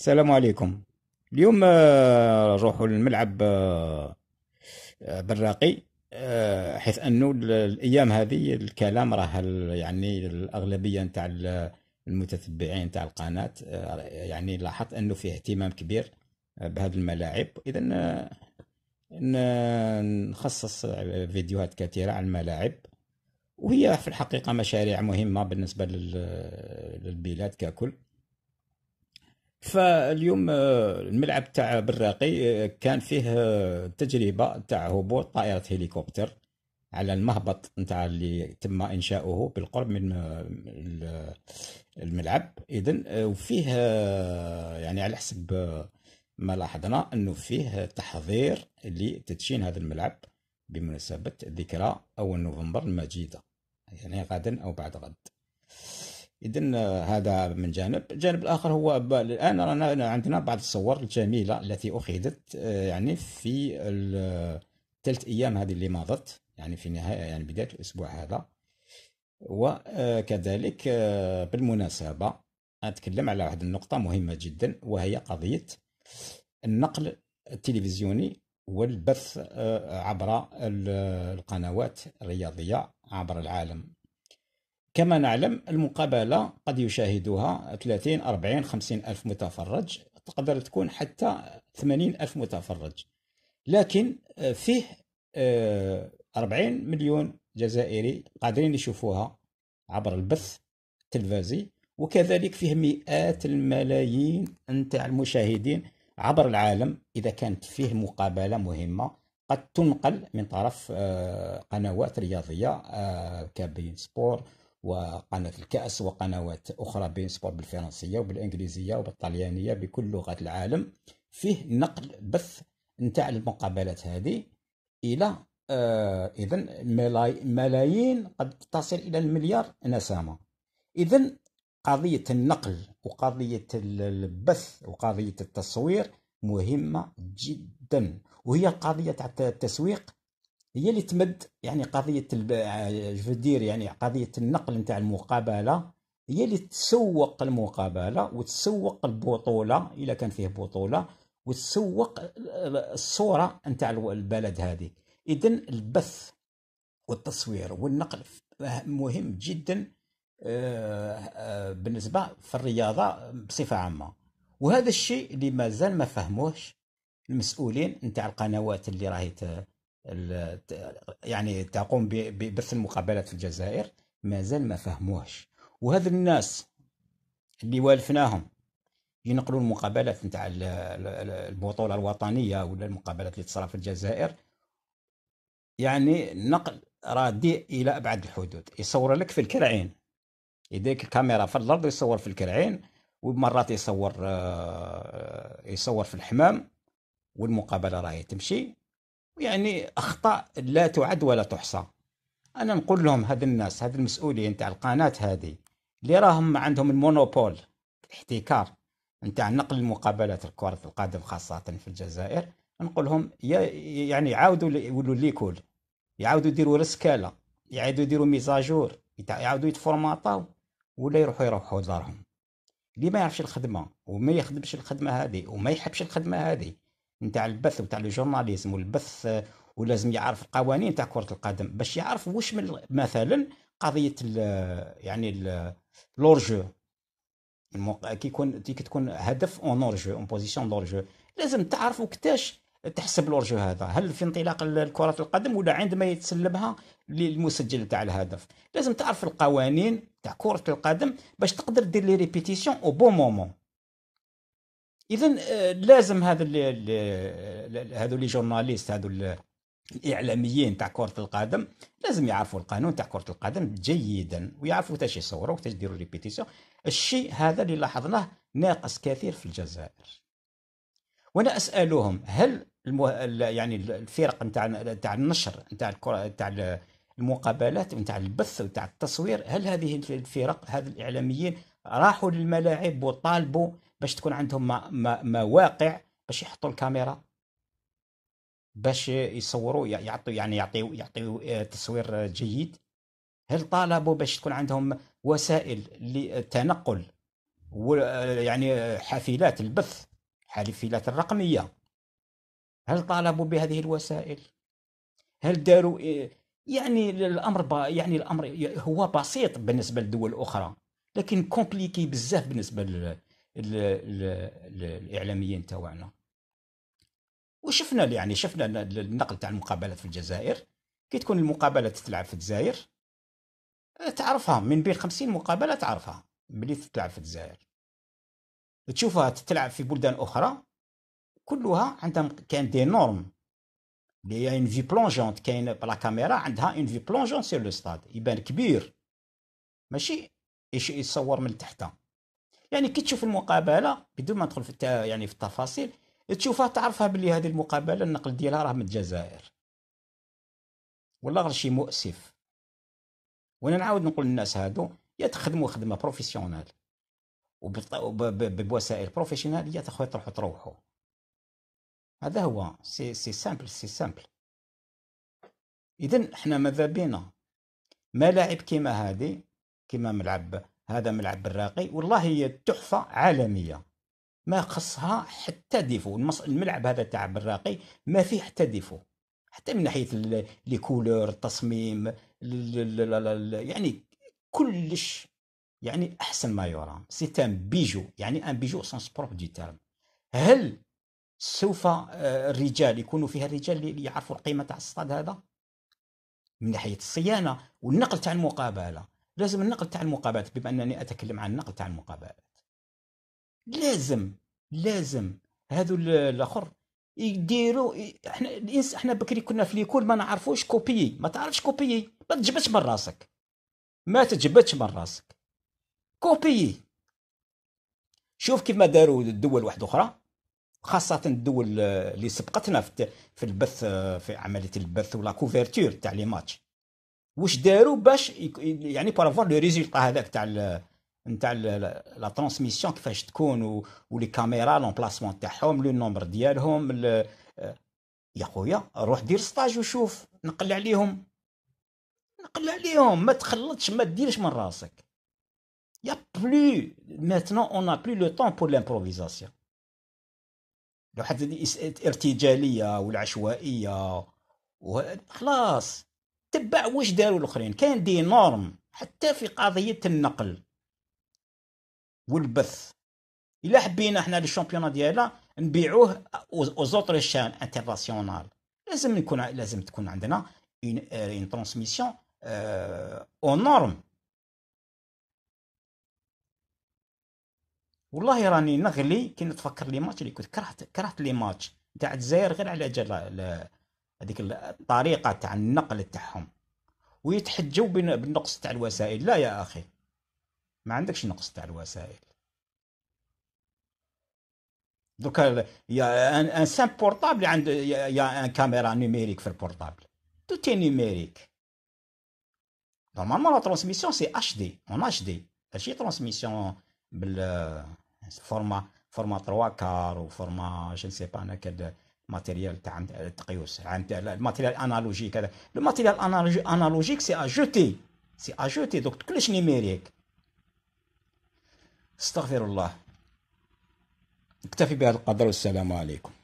السلام عليكم اليوم آه، نروحوا للملعب آه، آه، بالراقي حيث انه الايام هذه الكلام راه يعني الاغلبيه نتاع المتتبعين نتاع القناه يعني لاحظت انه فيه اهتمام كبير بهذه الملاعب اذا نخصص فيديوهات كثيره عن الملاعب وهي في الحقيقه مشاريع مهمه بالنسبه للبلاد ككل فاليوم آه، الملعب تاع براقي آه، كان فيه آه، تجربه تاع هبوط طائره هليكوبتر على المهبط نتاع اللي تم انشاؤه بالقرب من الملعب اذا وفيه يعني على حسب ما لاحظنا انه فيه تحضير لتدشين هذا الملعب بمناسبه ذكرى اول نوفمبر المجيده يعني غدا او بعد غد إذا هذا من جانب، الجانب الآخر هو الآن رانا عندنا بعض الصور الجميلة التي أخذت آه، يعني في الثلاث أيام هذه اللي مضت يعني في نهاية يعني بداية الأسبوع هذا وكذلك آه، بالمناسبة أتكلم على واحد النقطة مهمة جدا وهي قضية النقل التلفزيوني والبث آه، عبر القنوات الرياضية عبر العالم كما نعلم المقابلة قد يشاهدها 30 40 50 ألف متفرج تقدر تكون حتى 80 ألف متفرج لكن آه، فيه 40 آه، مليون جزائري قادرين يشوفوها عبر البث التلفازي وكذلك فيه مئات الملايين نتاع المشاهدين عبر العالم إذا كانت فيه مقابلة مهمة قد تنقل من طرف آه، قنوات رياضية كبين سبور وقناة الكأس وقنوات أخرى بسبور بالفرنسية وبالإنجليزية وبالطليانية بكل لغات العالم فيه نقل بث نتاع المقابلات هذه إلى آه إذا ملايين قد تصل إلى المليار نسمة إذا قضية النقل وقضية البث وقضية التصوير مهمة جدا وهي قضية تاع التسويق هي اللي تمد يعني قضيه جفدير آه، يعني قضيه النقل نتاع المقابله هي اللي تسوق المقابله وتسوق البطوله الا كان فيه بطوله وتسوق آه، الصوره نتاع البلد هذه اذا البث والتصوير والنقل مهم جدا آه، بالنسبه في الرياضه بصفه عامه وهذا الشيء اللي مازال ما فهموهش المسؤولين نتاع القنوات اللي راهي يعني تقوم ببث المقابلات في الجزائر مازال ما فهموهش وهذا الناس اللي والفناهم ينقلوا المقابلات نتاع البطوله الوطنيه ولا المقابلات اللي تصرف في الجزائر يعني نقل رديء الى ابعد الحدود يصور لك في الكرعين يديك الكاميرا في الارض يصور في الكرعين ومرات يصور آه، يصور في الحمام والمقابله راهي تمشي يعني اخطاء لا تعد ولا تحصى انا نقول لهم هاد الناس هاد المسؤولين تاع القناه هذه اللي راهم عندهم المونوبول احتكار نتاع نقل المقابلات الكرة القدم خاصة في الجزائر نقول لهم يعني يعاودوا يولوا ليكول يعاودوا يديروا رسكالة يعاودوا يديروا ميزاجور يعاودوا يتفورماطاو ولا يروحوا يروحوا دارهم اللي ما يعرفش الخدمة وما يخدمش الخدمة هذه وما يحبش الخدمة هذه نتاع البث وتاع لي جورناليزم والبث آه، ولازم يعرف القوانين تاع كره القدم باش يعرف واش من مثلا قضيه الـ يعني لورجو الموق... كي يكون كي تكون هدف اون اورجو اون بوزيسيون دورجو لازم تعرف وقتاش تحسب لورجو هذا هل في انطلاق كره القدم ولا عندما يتسلبها للمسجل تاع الهدف لازم تعرف القوانين تاع كره القدم باش تقدر دير لي ريبيتيسيون او بون مومون اذا آه، لازم هذا آه، هذو لي جورناليست هذو الاعلاميين تاع كره القدم لازم يعرفوا القانون تاع كره القدم جيدا ويعرفوا تاش يصوروا وتاش يديروا ريبيتيسيون الشيء هذا اللي لاحظناه ناقص كثير في الجزائر وانا اسالهم هل المو... يعني الفرق نتاع نتاع النشر نتاع الكره نتاع المقابلات نتاع البث نتاع التصوير هل هذه الفرق هذا الاعلاميين راحوا للملاعب وطالبوا باش تكون عندهم مواقع باش يحطوا الكاميرا باش يصوروا يعطوا يعني يعطيو يعطيو آه، تصوير جيد هل طالبوا باش تكون عندهم وسائل للتنقل آه، يعني حافلات البث حافلات الرقميه هل طالبوا بهذه الوسائل هل داروا آه، يعني الامر يعني الامر هو بسيط بالنسبه لدول اخرى لكن كومبليكي بزاف بالنسبه ال ال ال الاعلاميين تاعنا وشفنا يعني شفنا النقل تاع المقابلات في الجزائر كي تكون المقابله تتلعب في الجزائر تعرفها من بين خمسين مقابله تعرفها ملي تتلعب في الجزائر تشوفها تتلعب في بلدان اخرى كلها عندها كان دي نورم اللي هي اون في بلونجونت كاين بلا كاميرا عندها اون في بلونجونت سير لو ستاد يبان كبير ماشي يصور من تحتها يعني كي تشوف المقابله بدون ما ندخل في التا يعني في التفاصيل تشوفها تعرفها باللي هذه المقابله النقل ديالها راه من الجزائر والله غير شي مؤسف وانا نعاود نقول للناس هادو يا تخدموا خدمه بروفيسيونيل وبوسائل بروفيسيونال يا تخوي تروحوا تروحوا هذا هو سي سي سامبل سي سامبل اذا حنا ماذا بينا ملاعب كيما هذه كيما ملعب هذا ملعب براقي والله هي تحفه عالميه ما خصها حتى ديفو الملعب هذا تاع براقي ما فيه حتى ديفو حتى من ناحيه لي كولور التصميم يعني كلش يعني احسن ما يرام سي ان بيجو يعني ان بيجو سونس بروب دي تيرم هل سوف آه، الرجال يكونوا فيها الرجال اللي يعرفوا القيمه تاع الصطاد هذا من ناحيه الصيانه والنقل تاع المقابله لازم النقل تاع المقابلات بما انني اتكلم عن النقل تاع المقابلات لازم لازم هذو الاخر يديروا احنا الانس احنا بكري كنا في ليكول ما نعرفوش كوبيي ما تعرفش كوبيي ما تجبدش من راسك ما تجبدش من راسك كوبيي شوف كيف ما داروا الدول واحده اخرى خاصة الدول اللي سبقتنا في البث في عملية البث ولا كوفيرتور تاع لي ماتش واش داروا باش يعني بور افوار لو ريزولتا هذاك تاع نتاع لا ترانسميسيون كيفاش تكون ولي كاميرا لومبلاسمون تاعهم لو نومبر ديالهم يا خويا روح دير ستاج وشوف نقل عليهم نقل عليهم ما تخلطش ما ديرش من راسك يا بلو ميتنون اون ا بلو لو طون بور لامبروفيزاسيون لو حد ارتجاليه والعشوائيه خلاص تبع واش داروا الاخرين كان دي نورم حتى في قضيه النقل والبث الا حبينا حنا الشامبيون ديالنا نبيعوه او زوتر شان انترناسيونال لازم نكون لازم تكون عندنا اون اون ترانسميسيون او نورم والله راني نغلي كي نتفكر لي ماتش اللي كنت كرهت كرهت لي ماتش تاع الجزائر غير على جال هذيك الطريقه تاع النقل تاعهم ويتحجوا بالنقص تاع الوسائل لا يا اخي ما عندكش نقص تاع الوسائل دوكا يا ان, ان سام بورتابل عند يا ان كاميرا نيميريك في البورتابل تو اي نيميريك نورمالمون لا ترانسميسيون سي اتش دي اون اتش دي ماشي ترانسميسيون بال فورما فورما 3 كار وفورما جو نسي با انا كاد ماتيريال تاع التقيس عند الماتيريال انالوجيك هذا الماتيريال انالوجيك سي اجوتي سي اجوتي دوك كلش نيميريك استغفر الله اكتفي بهذا القدر والسلام عليكم